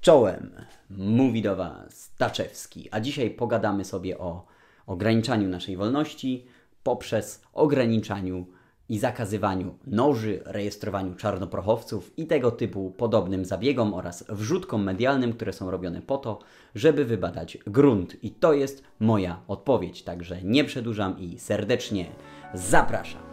Czołem mówi do Was Taczewski, a dzisiaj pogadamy sobie o ograniczaniu naszej wolności poprzez ograniczaniu i zakazywaniu noży, rejestrowaniu czarnoprochowców i tego typu podobnym zabiegom oraz wrzutkom medialnym, które są robione po to, żeby wybadać grunt. I to jest moja odpowiedź, także nie przedłużam i serdecznie zapraszam.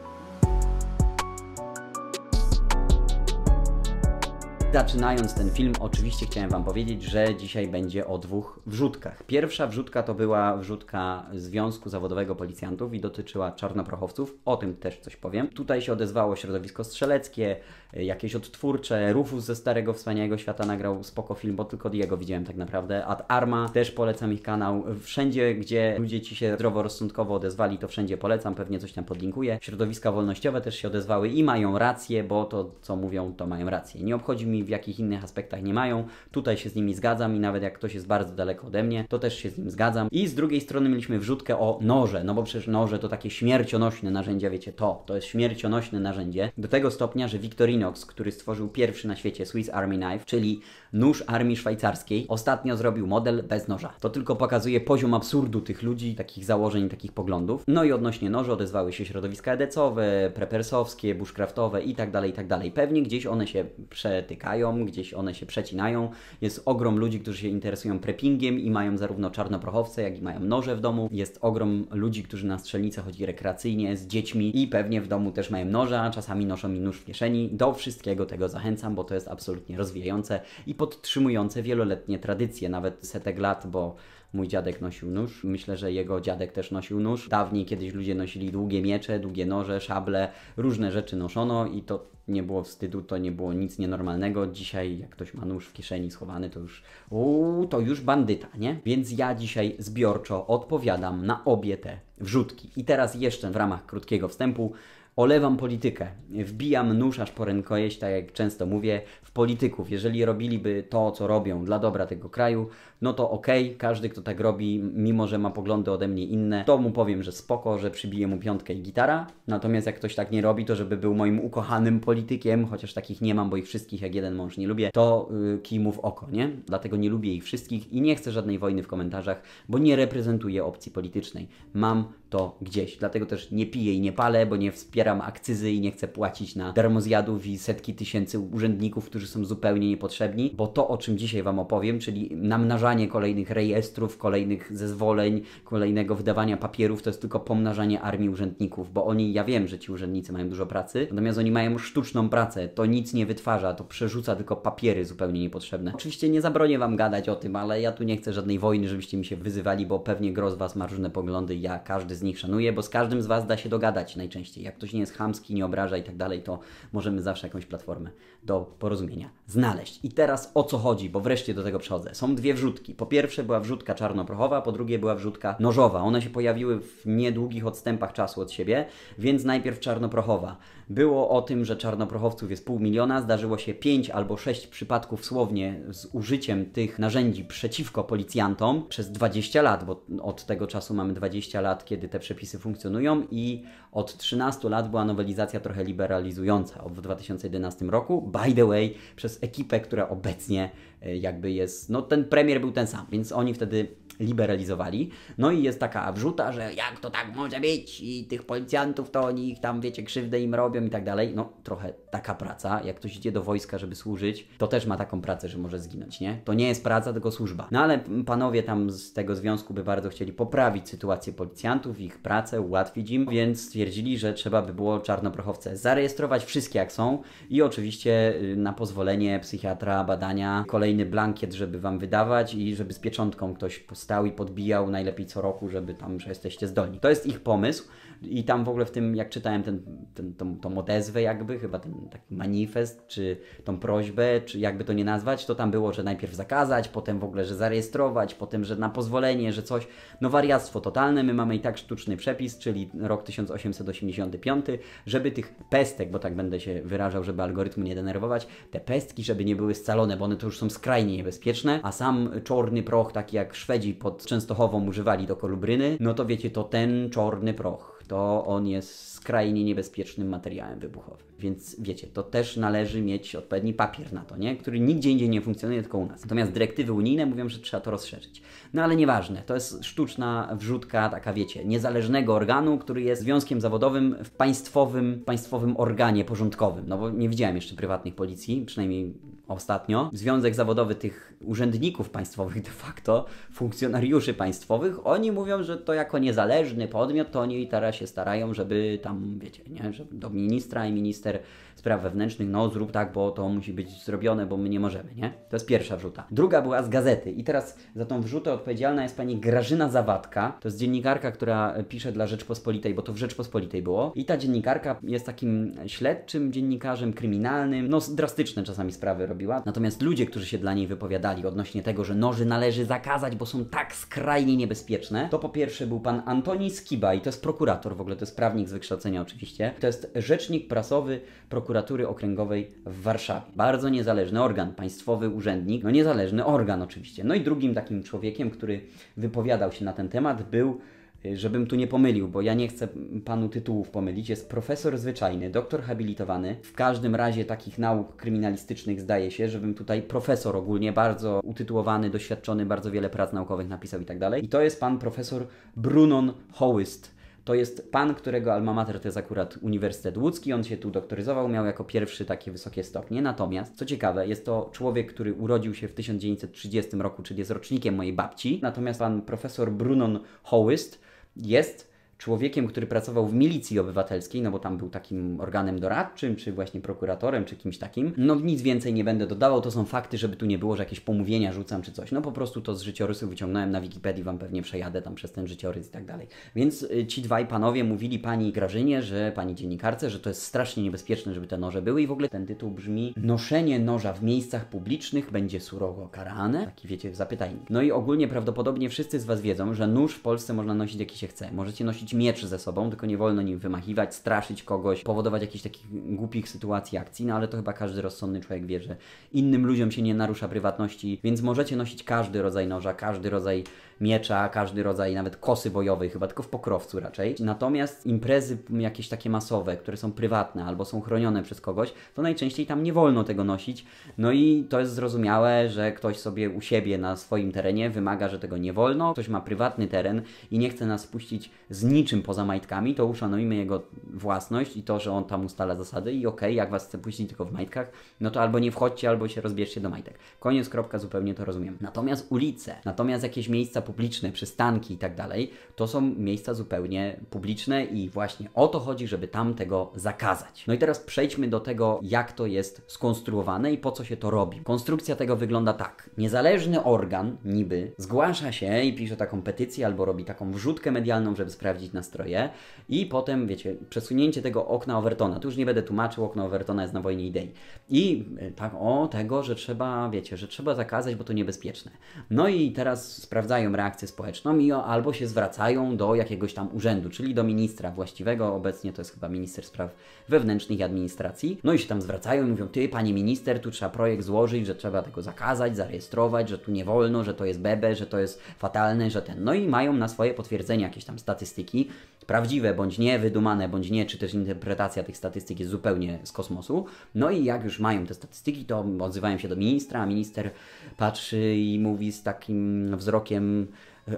zaczynając ten film, oczywiście chciałem Wam powiedzieć, że dzisiaj będzie o dwóch wrzutkach. Pierwsza wrzutka to była wrzutka Związku Zawodowego Policjantów i dotyczyła czarnoprochowców, o tym też coś powiem. Tutaj się odezwało środowisko strzeleckie, jakieś odtwórcze, Rufus ze Starego Wspaniałego Świata nagrał spoko film, bo tylko jego widziałem tak naprawdę. Ad Arma, też polecam ich kanał. Wszędzie, gdzie ludzie Ci się zdroworozsądkowo odezwali, to wszędzie polecam, pewnie coś tam podlinkuję. Środowiska wolnościowe też się odezwały i mają rację, bo to co mówią, to mają rację. Nie obchodzi mi w jakich innych aspektach nie mają. Tutaj się z nimi zgadzam i nawet jak ktoś jest bardzo daleko ode mnie, to też się z nim zgadzam. I z drugiej strony mieliśmy wrzutkę o noże, no bo przecież noże to takie śmiercionośne narzędzia, wiecie, to, to jest śmiercionośne narzędzie, do tego stopnia, że Victorinox, który stworzył pierwszy na świecie Swiss Army Knife, czyli nóż armii szwajcarskiej, ostatnio zrobił model bez noża. To tylko pokazuje poziom absurdu tych ludzi, takich założeń, takich poglądów. No i odnośnie noży odezwały się środowiska edecowe, prepersowskie, bushcraftowe tak, tak dalej. Pewnie gdzieś one się przetykają, gdzieś one się przecinają. Jest ogrom ludzi, którzy się interesują preppingiem i mają zarówno czarnoprochowce, jak i mają noże w domu. Jest ogrom ludzi, którzy na strzelnicę chodzi rekreacyjnie z dziećmi i pewnie w domu też mają noże, a czasami noszą mi nóż w kieszeni. Do wszystkiego tego zachęcam, bo to jest absolutnie rozwijające i podtrzymujące wieloletnie tradycje, nawet setek lat, bo Mój dziadek nosił nóż, myślę, że jego dziadek też nosił nóż. Dawniej kiedyś ludzie nosili długie miecze, długie noże, szable, różne rzeczy noszono i to nie było wstydu, to nie było nic nienormalnego. Dzisiaj jak ktoś ma nóż w kieszeni schowany, to już uuu, to już bandyta, nie? Więc ja dzisiaj zbiorczo odpowiadam na obie te wrzutki. I teraz jeszcze w ramach krótkiego wstępu olewam politykę. Wbijam nóż aż po rękojeść, tak jak często mówię, w polityków. Jeżeli robiliby to, co robią dla dobra tego kraju, no to okej, okay, każdy kto tak robi, mimo że ma poglądy ode mnie inne, to mu powiem, że spoko, że przybiję mu piątkę i gitara. Natomiast jak ktoś tak nie robi, to żeby był moim ukochanym politykiem, chociaż takich nie mam, bo ich wszystkich jak jeden mąż nie lubię, to yy, kij mu w oko, nie? Dlatego nie lubię ich wszystkich i nie chcę żadnej wojny w komentarzach, bo nie reprezentuję opcji politycznej. Mam to gdzieś. Dlatego też nie piję i nie palę, bo nie wspieram akcyzy i nie chcę płacić na darmozjadów i setki tysięcy urzędników, którzy są zupełnie niepotrzebni, bo to, o czym dzisiaj Wam opowiem, czyli namnażanie tworzenie kolejnych rejestrów, kolejnych zezwoleń, kolejnego wydawania papierów, to jest tylko pomnażanie armii urzędników, bo oni, ja wiem, że ci urzędnicy mają dużo pracy, natomiast oni mają sztuczną pracę, to nic nie wytwarza, to przerzuca tylko papiery zupełnie niepotrzebne. Oczywiście nie zabronię wam gadać o tym, ale ja tu nie chcę żadnej wojny, żebyście mi się wyzywali, bo pewnie gro z was ma różne poglądy, ja każdy z nich szanuję, bo z każdym z was da się dogadać najczęściej. Jak ktoś nie jest chamski, nie obraża i tak dalej, to możemy zawsze jakąś platformę do porozumienia znaleźć. I teraz o co chodzi, bo wreszcie do tego przechodzę. Są dwie wrzuty wrzutki. Po pierwsze była wrzutka czarnoprochowa, po drugie była wrzutka nożowa. One się pojawiły w niedługich odstępach czasu od siebie, więc najpierw czarnoprochowa. Było o tym, że czarnoprochowców jest pół miliona, zdarzyło się pięć albo sześć przypadków słownie z użyciem tych narzędzi przeciwko policjantom przez 20 lat, bo od tego czasu mamy 20 lat, kiedy te przepisy funkcjonują i od 13 lat była nowelizacja trochę liberalizująca w 2011 roku, by the way, przez ekipę, która obecnie E, jakby jest, no ten premier był ten sam, więc oni wtedy liberalizowali. No i jest taka wrzuta, że jak to tak może być i tych policjantów to oni ich tam, wiecie, krzywdę im robią i tak dalej. No trochę taka praca, jak ktoś idzie do wojska, żeby służyć, to też ma taką pracę, że może zginąć, nie? To nie jest praca, tylko służba. No ale panowie tam z tego związku by bardzo chcieli poprawić sytuację policjantów, ich pracę, ułatwić im, więc stwierdzili, że trzeba by było czarnoprochowce zarejestrować wszystkie jak są i oczywiście y, na pozwolenie psychiatra badania kolejny blankiet, żeby wam wydawać i żeby z pieczątką ktoś postawił stał i podbijał najlepiej co roku, żeby tam, że jesteście zdolni. To jest ich pomysł i tam w ogóle w tym, jak czytałem ten, ten, tą, tą odezwę jakby, chyba ten taki manifest, czy tą prośbę, czy jakby to nie nazwać, to tam było, że najpierw zakazać, potem w ogóle, że zarejestrować, potem, że na pozwolenie, że coś, no wariactwo totalne, my mamy i tak sztuczny przepis, czyli rok 1885, żeby tych pestek, bo tak będę się wyrażał, żeby algorytmu nie denerwować, te pestki, żeby nie były scalone, bo one to już są skrajnie niebezpieczne, a sam czorny proch, taki jak Szwedzi pod Częstochową używali do kolubryny, no to wiecie, to ten czorny proch to on jest skrajnie niebezpiecznym materiałem wybuchowym. Więc wiecie, to też należy mieć odpowiedni papier na to, nie? który nigdzie indziej nie funkcjonuje, tylko u nas. Natomiast dyrektywy unijne mówią, że trzeba to rozszerzyć. No ale nieważne, to jest sztuczna wrzutka, taka wiecie, niezależnego organu, który jest związkiem zawodowym w państwowym, państwowym organie porządkowym. No bo nie widziałem jeszcze prywatnych policji, przynajmniej ostatnio Związek Zawodowy tych urzędników państwowych de facto, funkcjonariuszy państwowych, oni mówią, że to jako niezależny podmiot, to oni teraz się starają, żeby tam, wiecie, nie, żeby do ministra i minister spraw wewnętrznych, no zrób tak, bo to musi być zrobione, bo my nie możemy, nie? To jest pierwsza wrzuta. Druga była z gazety i teraz za tą wrzutę odpowiedzialna jest pani Grażyna Zawadka, to jest dziennikarka, która pisze dla Rzeczpospolitej, bo to w Rzeczpospolitej było i ta dziennikarka jest takim śledczym dziennikarzem, kryminalnym, no drastyczne czasami sprawy robi robiła. Natomiast ludzie, którzy się dla niej wypowiadali odnośnie tego, że noży należy zakazać, bo są tak skrajnie niebezpieczne, to po pierwsze był pan Antoni Skiba i to jest prokurator, w ogóle to jest prawnik z wykształcenia oczywiście. To jest rzecznik prasowy prokuratury okręgowej w Warszawie. Bardzo niezależny organ, państwowy urzędnik, no niezależny organ oczywiście. No i drugim takim człowiekiem, który wypowiadał się na ten temat był Y, żebym tu nie pomylił, bo ja nie chcę panu tytułów pomylić, jest profesor zwyczajny, doktor habilitowany. W każdym razie takich nauk kryminalistycznych zdaje się, żebym tutaj profesor ogólnie bardzo utytułowany, doświadczony, bardzo wiele prac naukowych napisał i tak dalej. I to jest pan profesor Brunon Hołyst to jest pan, którego alma mater to jest akurat Uniwersytet Łódzki, on się tu doktoryzował, miał jako pierwszy takie wysokie stopnie. Natomiast, co ciekawe, jest to człowiek, który urodził się w 1930 roku, czyli jest rocznikiem mojej babci. Natomiast pan profesor Brunon Hoist jest człowiekiem, który pracował w milicji obywatelskiej, no bo tam był takim organem doradczym, czy właśnie prokuratorem, czy kimś takim. No nic więcej nie będę dodawał, to są fakty, żeby tu nie było, że jakieś pomówienia rzucam czy coś. No po prostu to z życiorysu wyciągnąłem na Wikipedii, wam pewnie przejadę tam przez ten życiorys i tak dalej. Więc y, ci dwaj panowie mówili pani Grażynie, że pani dziennikarce, że to jest strasznie niebezpieczne, żeby te noże były i w ogóle ten tytuł brzmi Noszenie noża w miejscach publicznych będzie surowo karane. Taki wiecie, zapytajnik. No i ogólnie prawdopodobnie wszyscy z was wiedzą, że nóż w Polsce można nosić jaki się chce. Możecie nosić nosić miecz ze sobą, tylko nie wolno nim wymachiwać, straszyć kogoś, powodować jakichś takich głupich sytuacji akcji, no ale to chyba każdy rozsądny człowiek wie, że innym ludziom się nie narusza prywatności, więc możecie nosić każdy rodzaj noża, każdy rodzaj miecza, każdy rodzaj nawet kosy bojowej, chyba tylko w pokrowcu raczej. Natomiast imprezy jakieś takie masowe, które są prywatne albo są chronione przez kogoś, to najczęściej tam nie wolno tego nosić. No i to jest zrozumiałe, że ktoś sobie u siebie na swoim terenie wymaga, że tego nie wolno, ktoś ma prywatny teren i nie chce nas puścić z niczym poza majtkami, to uszanujmy jego własność i to, że on tam ustala zasady i okej, okay, jak was chce puścić tylko w majtkach, no to albo nie wchodźcie, albo się rozbierzcie do majtek. Koniec, kropka, zupełnie to rozumiem. Natomiast ulice, natomiast jakieś miejsca publiczne, przystanki i tak dalej, to są miejsca zupełnie publiczne i właśnie o to chodzi, żeby tam tego zakazać. No i teraz przejdźmy do tego, jak to jest skonstruowane i po co się to robi. Konstrukcja tego wygląda tak. Niezależny organ, niby, zgłasza się i pisze taką petycję albo robi taką wrzutkę medialną, żeby sprawdzić nastroje i potem, wiecie, przesunięcie tego okna Overtona. Tu już nie będę tłumaczył, okno Overtona jest na wojnie idei. I y, tak o tego, że trzeba, wiecie, że trzeba zakazać, bo to niebezpieczne. No i teraz sprawdzają reakcję społeczną i albo się zwracają do jakiegoś tam urzędu, czyli do ministra właściwego, obecnie to jest chyba minister spraw wewnętrznych i administracji. No i się tam zwracają i mówią, ty panie minister, tu trzeba projekt złożyć, że trzeba tego zakazać, zarejestrować, że tu nie wolno, że to jest bebe, że to jest fatalne, że ten. No i mają na swoje potwierdzenie jakieś tam statystyki, prawdziwe bądź nie, wydumane bądź nie, czy też interpretacja tych statystyk jest zupełnie z kosmosu. No i jak już mają te statystyki, to odzywają się do ministra, a minister patrzy i mówi z takim wzrokiem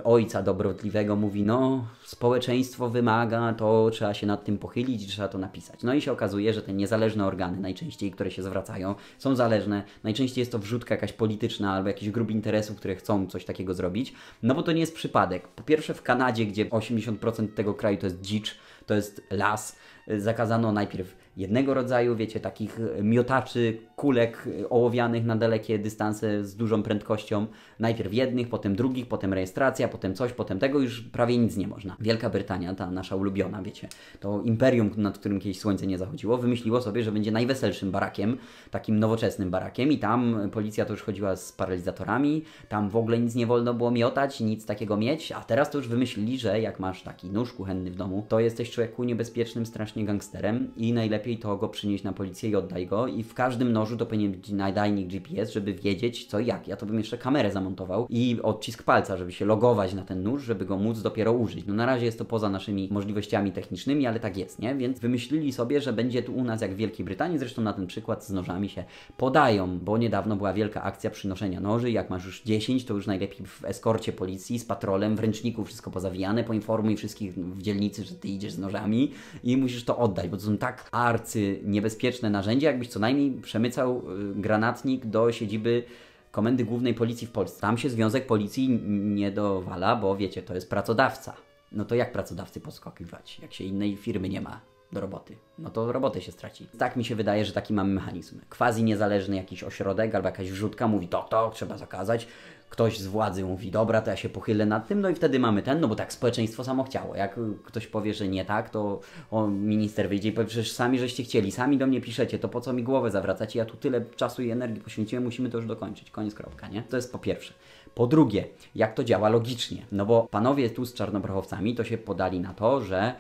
ojca dobrotliwego mówi, no społeczeństwo wymaga, to trzeba się nad tym pochylić, trzeba to napisać. No i się okazuje, że te niezależne organy najczęściej, które się zwracają, są zależne. Najczęściej jest to wrzutka jakaś polityczna albo jakiś grup interesów, które chcą coś takiego zrobić, no bo to nie jest przypadek. Po pierwsze w Kanadzie, gdzie 80% tego kraju to jest dzicz, to jest las, zakazano najpierw jednego rodzaju, wiecie, takich e, miotaczy kulek e, ołowianych na dalekie dystanse z dużą prędkością. Najpierw jednych, potem drugich, potem rejestracja, potem coś, potem tego już prawie nic nie można. Wielka Brytania, ta nasza ulubiona, wiecie, to imperium, nad którym kiedyś słońce nie zachodziło, wymyśliło sobie, że będzie najweselszym barakiem, takim nowoczesnym barakiem i tam policja to już chodziła z paralizatorami, tam w ogóle nic nie wolno było miotać, nic takiego mieć, a teraz to już wymyślili, że jak masz taki nóż kuchenny w domu, to jesteś człowieku niebezpiecznym, strasznie gangsterem i najlepiej lepiej to go przynieść na policję i oddaj go. I w każdym nożu to powinien być nadajnik GPS, żeby wiedzieć co i jak. Ja to bym jeszcze kamerę zamontował i odcisk palca, żeby się logować na ten nóż, żeby go móc dopiero użyć. No na razie jest to poza naszymi możliwościami technicznymi, ale tak jest, nie? Więc wymyślili sobie, że będzie tu u nas jak w Wielkiej Brytanii, zresztą na ten przykład z nożami się podają, bo niedawno była wielka akcja przynoszenia noży, jak masz już 10, to już najlepiej w eskorcie policji, z patrolem, w ręczniku wszystko pozawijane, poinformuj wszystkich w dzielnicy, że ty idziesz z nożami i musisz to oddać, bo to są tak ar niebezpieczne narzędzie, jakbyś co najmniej przemycał y, granatnik do siedziby Komendy Głównej Policji w Polsce. Tam się Związek Policji nie dowala, bo wiecie, to jest pracodawca. No to jak pracodawcy poskakiwać, jak się innej firmy nie ma do roboty? No to robotę się straci. Tak mi się wydaje, że taki mamy mechanizm. Quasi niezależny jakiś ośrodek albo jakaś wrzutka mówi, to, to trzeba zakazać, ktoś z władzy mówi, dobra, to ja się pochylę nad tym, no i wtedy mamy ten, no bo tak społeczeństwo samo chciało. Jak ktoś powie, że nie tak, to o, minister wyjdzie i powie, przecież sami żeście chcieli, sami do mnie piszecie, to po co mi głowę zawracacie, ja tu tyle czasu i energii poświęciłem, musimy to już dokończyć, koniec kropka, nie? To jest po pierwsze. Po drugie, jak to działa logicznie? No bo panowie tu z czarnoprochowcami to się podali na to, że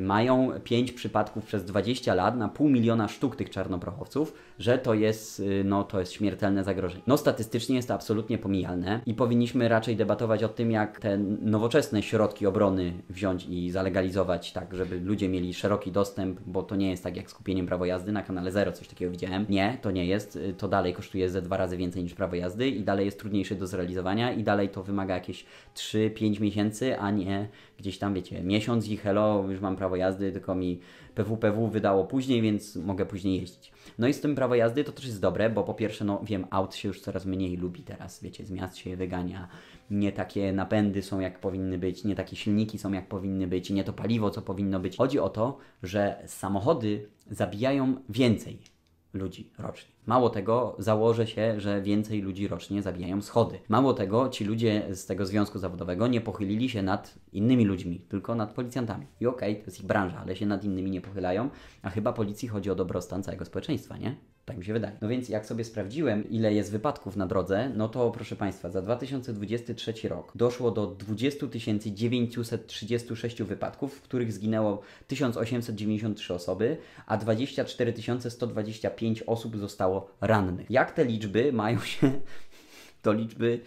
mają 5 przypadków przez 20 lat na pół miliona sztuk tych czarnoprochowców, że to jest, y, no, to jest śmiertelne zagrożenie. No statystycznie jest to absolutnie pomijalne i powinniśmy raczej debatować o tym, jak te nowoczesne środki obrony wziąć i zalegalizować tak, żeby ludzie mieli szeroki dostęp, bo to nie jest tak jak skupieniem prawo jazdy na kanale Zero, coś takiego widziałem. Nie, to nie jest. Y, to dalej kosztuje ze dwa razy więcej niż prawo jazdy i dalej jest trudniejsze do zrealizowania i dalej to wymaga jakieś 3-5 miesięcy, a nie gdzieś tam, wiecie, miesiąc i hello, już mam prawo jazdy, tylko mi PWPW wydało później, więc mogę później jeździć. No i z tym prawo jazdy to też jest dobre, bo po pierwsze, no wiem, aut się już coraz mniej lubi teraz, wiecie, z miast się je wygania, nie takie napędy są jak powinny być, nie takie silniki są jak powinny być, nie to paliwo co powinno być. Chodzi o to, że samochody zabijają więcej ludzi rocznie. Mało tego, założę się, że więcej ludzi rocznie zabijają schody. Mało tego, ci ludzie z tego związku zawodowego nie pochylili się nad innymi ludźmi, tylko nad policjantami. I okej, okay, to jest ich branża, ale się nad innymi nie pochylają, a chyba policji chodzi o dobrostan całego społeczeństwa, nie? Tak mi się wydaje. No więc jak sobie sprawdziłem, ile jest wypadków na drodze, no to proszę Państwa, za 2023 rok doszło do 20 936 wypadków, w których zginęło 1893 osoby, a 24 125 osób zostało rannych. Jak te liczby mają się do liczby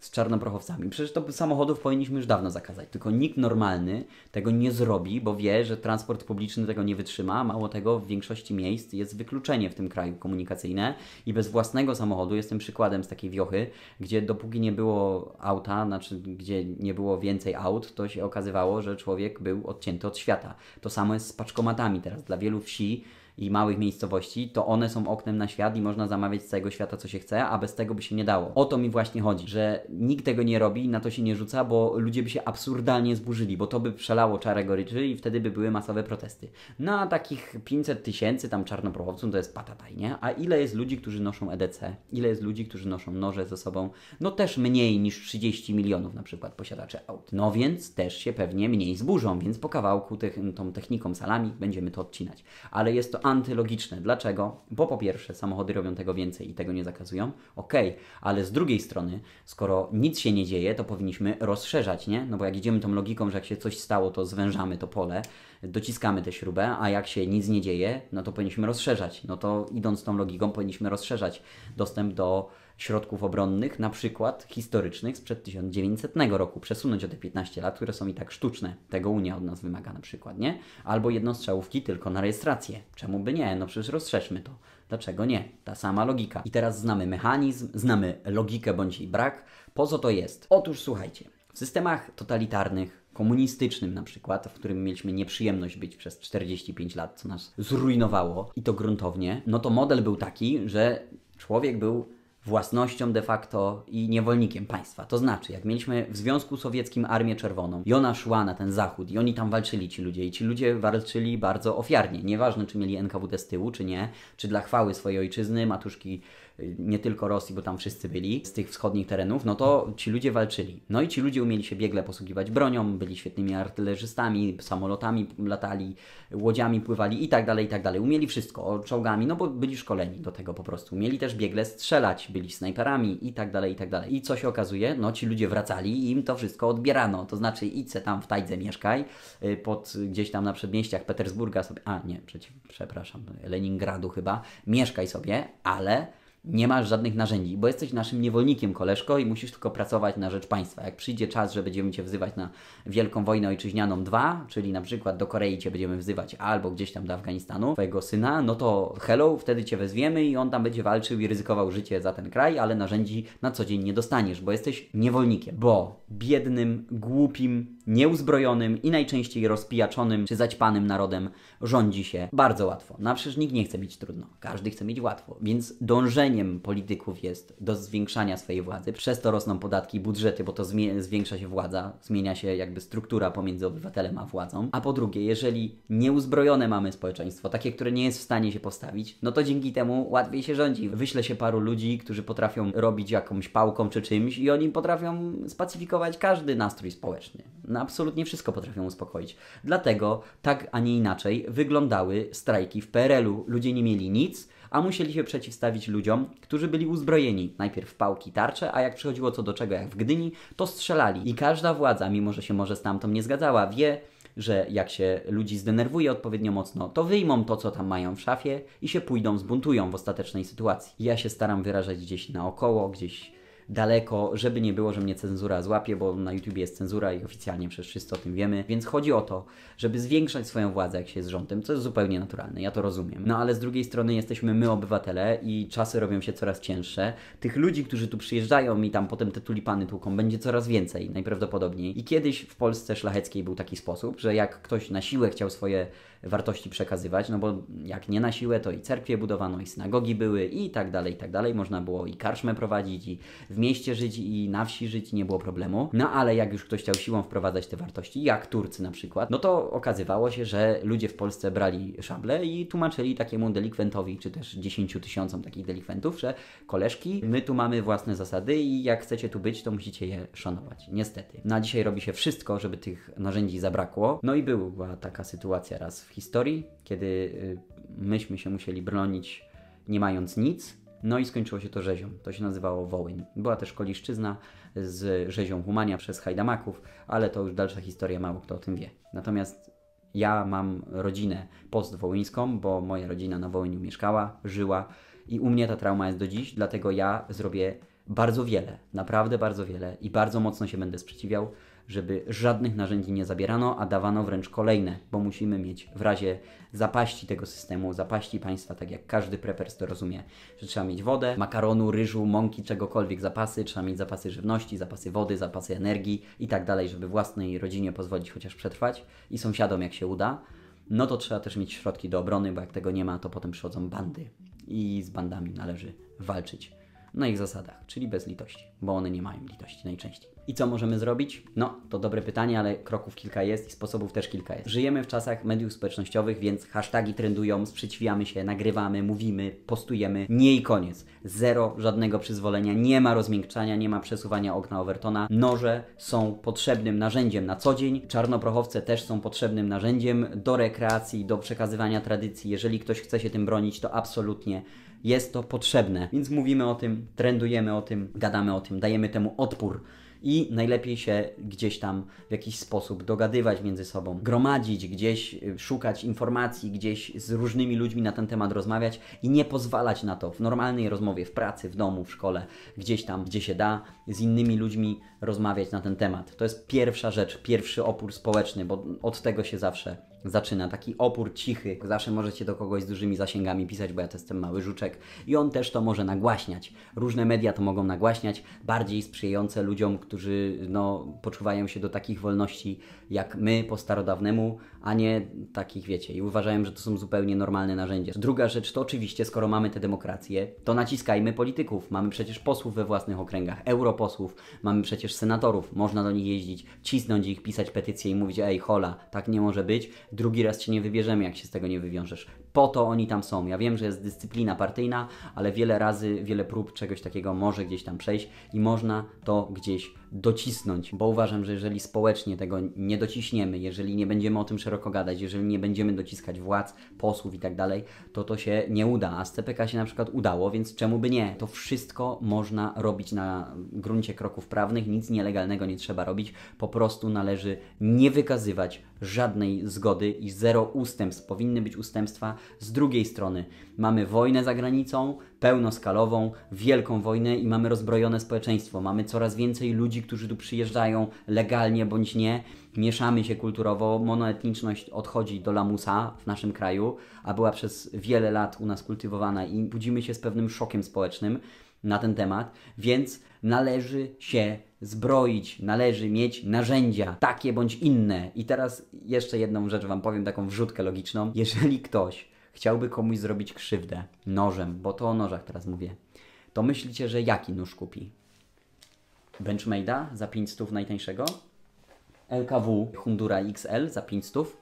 z czarnoprochowcami. Przecież to samochodów powinniśmy już dawno zakazać, tylko nikt normalny tego nie zrobi, bo wie, że transport publiczny tego nie wytrzyma. Mało tego, w większości miejsc jest wykluczenie w tym kraju komunikacyjne i bez własnego samochodu, jestem przykładem z takiej wiochy, gdzie dopóki nie było auta, znaczy gdzie nie było więcej aut, to się okazywało, że człowiek był odcięty od świata. To samo jest z paczkomatami teraz. Dla wielu wsi i małych miejscowości, to one są oknem na świat i można zamawiać z całego świata co się chce, a bez tego by się nie dało. O to mi właśnie chodzi, że nikt tego nie robi, na to się nie rzuca, bo ludzie by się absurdalnie zburzyli, bo to by przelało czarę goryczy i wtedy by były masowe protesty. No a takich 500 tysięcy tam czarnoprochowców to jest patataj, nie? A ile jest ludzi, którzy noszą EDC? Ile jest ludzi, którzy noszą noże ze sobą? No też mniej niż 30 milionów na przykład posiadaczy aut. No więc też się pewnie mniej zburzą, więc po kawałku tych, tą techniką salamik będziemy to odcinać. Ale jest to antylogiczne. Dlaczego? Bo po pierwsze, samochody robią tego więcej i tego nie zakazują. Okej, okay, ale z drugiej strony, skoro nic się nie dzieje, to powinniśmy rozszerzać, nie? No bo jak idziemy tą logiką, że jak się coś stało, to zwężamy to pole, dociskamy tę śrubę, a jak się nic nie dzieje, no to powinniśmy rozszerzać. No to idąc tą logiką, powinniśmy rozszerzać dostęp do środków obronnych, na przykład historycznych sprzed 1900 roku, przesunąć o te 15 lat, które są i tak sztuczne. Tego Unia od nas wymaga na przykład, nie? Albo jednostrzałówki tylko na rejestrację. Czemu by nie? No przecież rozszerzmy to. Dlaczego nie? Ta sama logika. I teraz znamy mechanizm, znamy logikę bądź jej brak. Po co to jest? Otóż słuchajcie, w systemach totalitarnych, komunistycznym na przykład, w którym mieliśmy nieprzyjemność być przez 45 lat, co nas zrujnowało i to gruntownie, no to model był taki, że człowiek był własnością de facto i niewolnikiem państwa. To znaczy, jak mieliśmy w Związku Sowieckim Armię Czerwoną i ona szła na ten zachód i oni tam walczyli, ci ludzie, i ci ludzie walczyli bardzo ofiarnie. Nieważne, czy mieli NKWD z tyłu, czy nie, czy dla chwały swojej ojczyzny, matuszki nie tylko Rosji, bo tam wszyscy byli, z tych wschodnich terenów, no to ci ludzie walczyli. No i ci ludzie umieli się biegle posługiwać bronią, byli świetnymi artylerzystami, samolotami latali, łodziami pływali i tak dalej, i tak dalej. Umieli wszystko, czołgami, no bo byli szkoleni do tego po prostu. Umieli też biegle strzelać, byli snajperami i tak dalej, i tak dalej. I co się okazuje? No ci ludzie wracali i im to wszystko odbierano. To znaczy idź tam w Tajdze mieszkaj, y, pod, gdzieś tam na przedmieściach Petersburga sobie, a nie, przeciw, przepraszam, Leningradu chyba, mieszkaj sobie, ale nie masz żadnych narzędzi, bo jesteś naszym niewolnikiem, koleżko, i musisz tylko pracować na rzecz państwa. Jak przyjdzie czas, że będziemy cię wzywać na Wielką Wojnę Ojczyźnianą 2, czyli na przykład do Korei cię będziemy wzywać albo gdzieś tam do Afganistanu, twojego syna, no to hello, wtedy cię wezwiemy i on tam będzie walczył i ryzykował życie za ten kraj, ale narzędzi na co dzień nie dostaniesz, bo jesteś niewolnikiem, bo biednym, głupim, nieuzbrojonym i najczęściej rozpijaczonym czy zaćpanym narodem rządzi się bardzo łatwo. Na no, przecież nikt nie chce mieć trudno, każdy chce mieć łatwo, więc dążenie dążeniem polityków jest do zwiększania swojej władzy. Przez to rosną podatki, budżety, bo to zwiększa się władza, zmienia się jakby struktura pomiędzy obywatelem a władzą. A po drugie, jeżeli nieuzbrojone mamy społeczeństwo, takie, które nie jest w stanie się postawić, no to dzięki temu łatwiej się rządzi. Wyśle się paru ludzi, którzy potrafią robić jakąś pałką czy czymś i oni potrafią spacyfikować każdy nastrój społeczny. No absolutnie wszystko potrafią uspokoić. Dlatego tak, a nie inaczej wyglądały strajki w PRL-u. Ludzie nie mieli nic, a musieli się przeciwstawić ludziom, którzy byli uzbrojeni najpierw w pałki tarcze, a jak przychodziło co do czego, jak w Gdyni, to strzelali. I każda władza, mimo że się może z tamtą nie zgadzała, wie, że jak się ludzi zdenerwuje odpowiednio mocno, to wyjmą to, co tam mają w szafie i się pójdą, zbuntują w ostatecznej sytuacji. Ja się staram wyrażać gdzieś naokoło, gdzieś daleko, żeby nie było, że mnie cenzura złapie, bo na YouTube jest cenzura i oficjalnie przez wszyscy o tym wiemy. Więc chodzi o to, żeby zwiększać swoją władzę, jak się jest rządem, co jest zupełnie naturalne, ja to rozumiem. No ale z drugiej strony jesteśmy my, obywatele, i czasy robią się coraz cięższe. Tych ludzi, którzy tu przyjeżdżają i tam potem te tulipany tłuką, będzie coraz więcej, najprawdopodobniej. I kiedyś w Polsce szlacheckiej był taki sposób, że jak ktoś na siłę chciał swoje wartości przekazywać, no bo jak nie na siłę, to i cerkwie budowano, i synagogi były, i tak dalej, i tak dalej. Można było i karczmę prowadzić, i w mieście żyć i na wsi żyć nie było problemu. No ale jak już ktoś chciał siłą wprowadzać te wartości, jak Turcy na przykład, no to okazywało się, że ludzie w Polsce brali szable i tłumaczyli takiemu delikwentowi, czy też 10 tysiącom takich delikwentów, że koleżki, my tu mamy własne zasady i jak chcecie tu być, to musicie je szanować. Niestety. Na dzisiaj robi się wszystko, żeby tych narzędzi zabrakło. No i była taka sytuacja raz w historii, kiedy y, myśmy się musieli bronić nie mając nic, no i skończyło się to rzezią. To się nazywało Wołyń. Była też Koliszczyzna z rzezią Humania przez Hajdamaków, ale to już dalsza historia, mało kto o tym wie. Natomiast ja mam rodzinę postwołyńską, bo moja rodzina na Wołyniu mieszkała, żyła i u mnie ta trauma jest do dziś, dlatego ja zrobię bardzo wiele, naprawdę bardzo wiele i bardzo mocno się będę sprzeciwiał żeby żadnych narzędzi nie zabierano, a dawano wręcz kolejne, bo musimy mieć w razie zapaści tego systemu, zapaści państwa, tak jak każdy preppers to rozumie, że trzeba mieć wodę, makaronu, ryżu, mąki, czegokolwiek, zapasy, trzeba mieć zapasy żywności, zapasy wody, zapasy energii i tak dalej, żeby własnej rodzinie pozwolić chociaż przetrwać i sąsiadom jak się uda. No to trzeba też mieć środki do obrony, bo jak tego nie ma, to potem przychodzą bandy i z bandami należy walczyć na no ich zasadach, czyli bez litości, bo one nie mają litości najczęściej. I co możemy zrobić? No, to dobre pytanie, ale kroków kilka jest i sposobów też kilka jest. Żyjemy w czasach mediów społecznościowych, więc hasztagi trendują, sprzeciwiamy się, nagrywamy, mówimy, postujemy. Nie i koniec. Zero żadnego przyzwolenia, nie ma rozmiękczania, nie ma przesuwania okna Overtona. Noże są potrzebnym narzędziem na co dzień. Czarnoprochowce też są potrzebnym narzędziem do rekreacji, do przekazywania tradycji. Jeżeli ktoś chce się tym bronić, to absolutnie jest to potrzebne. Więc mówimy o tym, trendujemy o tym, gadamy o tym, dajemy temu odpór i najlepiej się gdzieś tam w jakiś sposób dogadywać między sobą, gromadzić gdzieś, y, szukać informacji, gdzieś z różnymi ludźmi na ten temat rozmawiać i nie pozwalać na to w normalnej rozmowie, w pracy, w domu, w szkole, gdzieś tam, gdzie się da, z innymi ludźmi rozmawiać na ten temat. To jest pierwsza rzecz, pierwszy opór społeczny, bo od tego się zawsze zaczyna taki opór cichy. Zawsze możecie do kogoś z dużymi zasięgami pisać, bo ja to jestem mały żuczek i on też to może nagłaśniać. Różne media to mogą nagłaśniać, bardziej sprzyjające ludziom, którzy no, poczuwają się do takich wolności jak my po starodawnemu, a nie takich wiecie. I uważałem, że to są zupełnie normalne narzędzia. Druga rzecz to oczywiście, skoro mamy tę demokrację, to naciskajmy polityków. Mamy przecież posłów we własnych okręgach, europosłów, mamy przecież senatorów, można do nich jeździć, cisnąć ich, pisać petycje i mówić ej hola, tak nie może być, drugi raz cię nie wybierzemy, jak się z tego nie wywiążesz po to oni tam są. Ja wiem, że jest dyscyplina partyjna, ale wiele razy, wiele prób czegoś takiego może gdzieś tam przejść i można to gdzieś docisnąć, bo uważam, że jeżeli społecznie tego nie dociśniemy, jeżeli nie będziemy o tym szeroko gadać, jeżeli nie będziemy dociskać władz, posłów i tak dalej, to to się nie uda. A z CPK się na przykład udało, więc czemu by nie? To wszystko można robić na gruncie kroków prawnych, nic nielegalnego nie trzeba robić, po prostu należy nie wykazywać żadnej zgody i zero ustępstw. Powinny być ustępstwa, z drugiej strony mamy wojnę za granicą, pełnoskalową, wielką wojnę i mamy rozbrojone społeczeństwo. Mamy coraz więcej ludzi, którzy tu przyjeżdżają legalnie bądź nie. Mieszamy się kulturowo, monoetniczność odchodzi do lamusa w naszym kraju, a była przez wiele lat u nas kultywowana i budzimy się z pewnym szokiem społecznym na ten temat, więc należy się zbroić, należy mieć narzędzia, takie bądź inne. I teraz jeszcze jedną rzecz Wam powiem, taką wrzutkę logiczną. Jeżeli ktoś chciałby komuś zrobić krzywdę nożem, bo to o nożach teraz mówię, to myślicie, że jaki nóż kupi? Benchmade'a za 500 najtańszego? LKW Hundura XL za 500?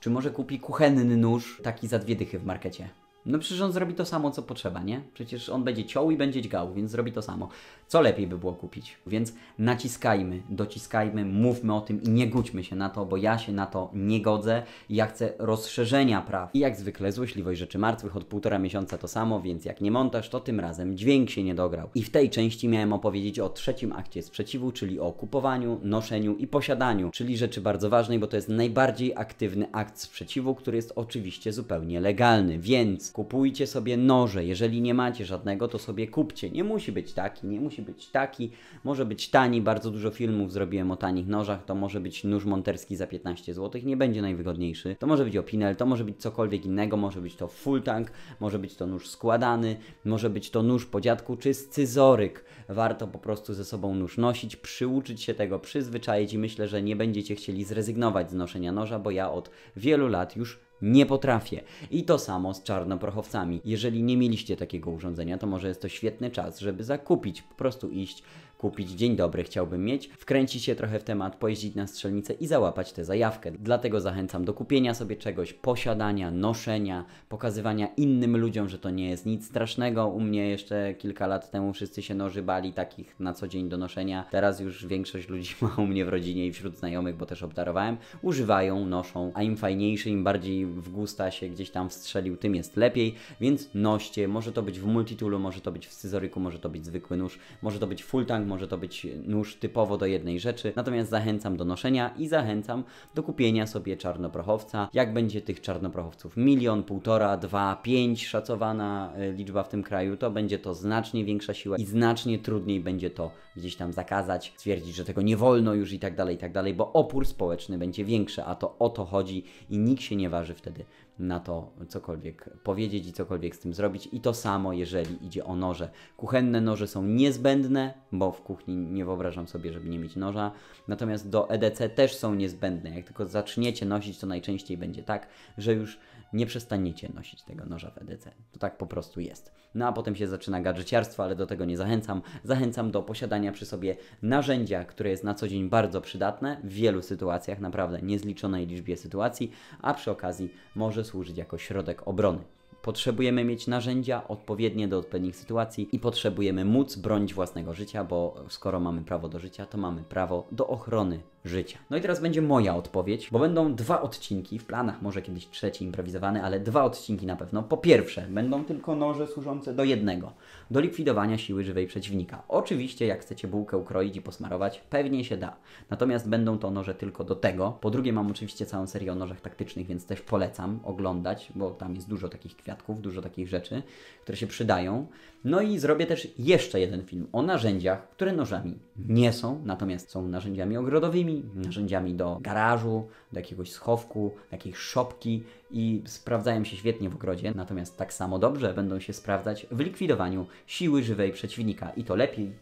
Czy może kupi kuchenny nóż taki za dwie dychy w markecie? No przecież on zrobi to samo, co potrzeba, nie? Przecież on będzie ciął i będzie dźgał, więc zrobi to samo. Co lepiej by było kupić? Więc naciskajmy, dociskajmy, mówmy o tym i nie gućmy się na to, bo ja się na to nie godzę. Ja chcę rozszerzenia praw. I jak zwykle złośliwość rzeczy martwych od półtora miesiąca to samo, więc jak nie montaż, to tym razem dźwięk się nie dograł. I w tej części miałem opowiedzieć o trzecim akcie sprzeciwu, czyli o kupowaniu, noszeniu i posiadaniu, czyli rzeczy bardzo ważnej, bo to jest najbardziej aktywny akt sprzeciwu, który jest oczywiście zupełnie legalny. Więc kupujcie sobie noże. Jeżeli nie macie żadnego, to sobie kupcie. Nie musi być taki, nie musi być taki. Może być tani. Bardzo dużo filmów zrobiłem o tanich nożach. To może być nóż monterski za 15 zł. Nie będzie najwygodniejszy. To może być opinel, to może być cokolwiek innego. Może być to full tank, może być to nóż składany, może być to nóż po dziadku czy scyzoryk. Warto po prostu ze sobą nóż nosić, przyuczyć się tego, przyzwyczaić i myślę, że nie będziecie chcieli zrezygnować z noszenia noża, bo ja od wielu lat już nie potrafię. I to samo z czarnoprochowcami. Jeżeli nie mieliście takiego urządzenia, to może jest to świetny czas, żeby zakupić, po prostu iść kupić dzień dobry chciałbym mieć, wkręcić się trochę w temat, pojeździć na strzelnicę i załapać tę zajawkę. Dlatego zachęcam do kupienia sobie czegoś, posiadania, noszenia, pokazywania innym ludziom, że to nie jest nic strasznego. U mnie jeszcze kilka lat temu wszyscy się noży bali takich na co dzień do noszenia. Teraz już większość ludzi ma u mnie w rodzinie i wśród znajomych, bo też obdarowałem, używają, noszą, a im fajniejszy, im bardziej w gusta się gdzieś tam wstrzelił, tym jest lepiej, więc noście. Może to być w multitulu może to być w scyzoryku, może to być zwykły nóż, może to być full tank może to być nóż typowo do jednej rzeczy, natomiast zachęcam do noszenia i zachęcam do kupienia sobie czarnoprochowca. Jak będzie tych czarnoprochowców milion, półtora, dwa, pięć szacowana e, liczba w tym kraju, to będzie to znacznie większa siła i znacznie trudniej będzie to gdzieś tam zakazać, stwierdzić, że tego nie wolno już i tak dalej, i tak dalej, bo opór społeczny będzie większy, a to o to chodzi i nikt się nie waży wtedy na to cokolwiek powiedzieć i cokolwiek z tym zrobić. I to samo, jeżeli idzie o noże. Kuchenne noże są niezbędne, bo w kuchni nie wyobrażam sobie, żeby nie mieć noża. Natomiast do EDC też są niezbędne. Jak tylko zaczniecie nosić, to najczęściej będzie tak, że już nie przestaniecie nosić tego noża w EDC. To tak po prostu jest. No a potem się zaczyna gadżeciarstwo, ale do tego nie zachęcam. Zachęcam do posiadania przy sobie narzędzia, które jest na co dzień bardzo przydatne w wielu sytuacjach, naprawdę niezliczonej liczbie sytuacji, a przy okazji może służyć jako środek obrony. Potrzebujemy mieć narzędzia odpowiednie do odpowiednich sytuacji i potrzebujemy móc bronić własnego życia, bo skoro mamy prawo do życia, to mamy prawo do ochrony życia. No i teraz będzie moja odpowiedź, bo będą dwa odcinki, w planach może kiedyś trzeci improwizowany, ale dwa odcinki na pewno. Po pierwsze, będą tylko noże służące do jednego, do likwidowania siły żywej przeciwnika. Oczywiście, jak chcecie bułkę ukroić i posmarować, pewnie się da. Natomiast będą to noże tylko do tego. Po drugie, mam oczywiście całą serię o nożach taktycznych, więc też polecam oglądać, bo tam jest dużo takich kwiatków, dużo takich rzeczy, które się przydają. No i zrobię też jeszcze jeden film o narzędziach, które nożami nie są, natomiast są narzędziami ogrodowymi, Mhm. narzędziami, do garażu, do jakiegoś schowku, jakiejś szopki i sprawdzają się świetnie w ogrodzie, natomiast tak samo dobrze będą się sprawdzać w likwidowaniu siły żywej przeciwnika i to lepiej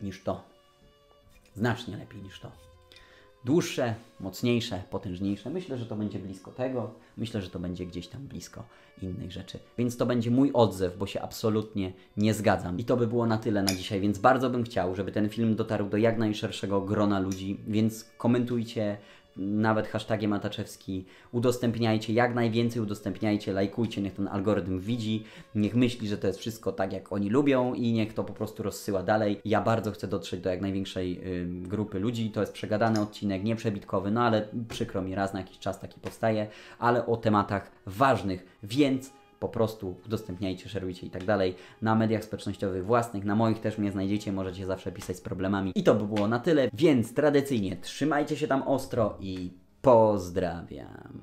niż to. Znacznie lepiej niż to dłuższe, mocniejsze, potężniejsze. Myślę, że to będzie blisko tego, myślę, że to będzie gdzieś tam blisko innych rzeczy. Więc to będzie mój odzew, bo się absolutnie nie zgadzam. I to by było na tyle na dzisiaj, więc bardzo bym chciał, żeby ten film dotarł do jak najszerszego grona ludzi, więc komentujcie, nawet hashtagiem Mataczewski Udostępniajcie jak najwięcej, udostępniajcie, lajkujcie, niech ten algorytm widzi, niech myśli, że to jest wszystko tak, jak oni lubią i niech to po prostu rozsyła dalej. Ja bardzo chcę dotrzeć do jak największej y, grupy ludzi. To jest przegadany odcinek, nieprzebitkowy, no ale przykro mi, raz na jakiś czas taki powstaje, ale o tematach ważnych, więc po prostu udostępniajcie, szerujcie i tak dalej. Na mediach społecznościowych własnych, na moich też mnie znajdziecie, możecie zawsze pisać z problemami. I to by było na tyle, więc tradycyjnie trzymajcie się tam ostro i pozdrawiam.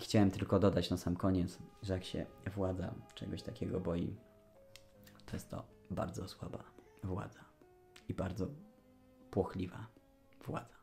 Chciałem tylko dodać na sam koniec, że jak się władza czegoś takiego boi, to jest to bardzo słaba władza i bardzo płochliwa władza.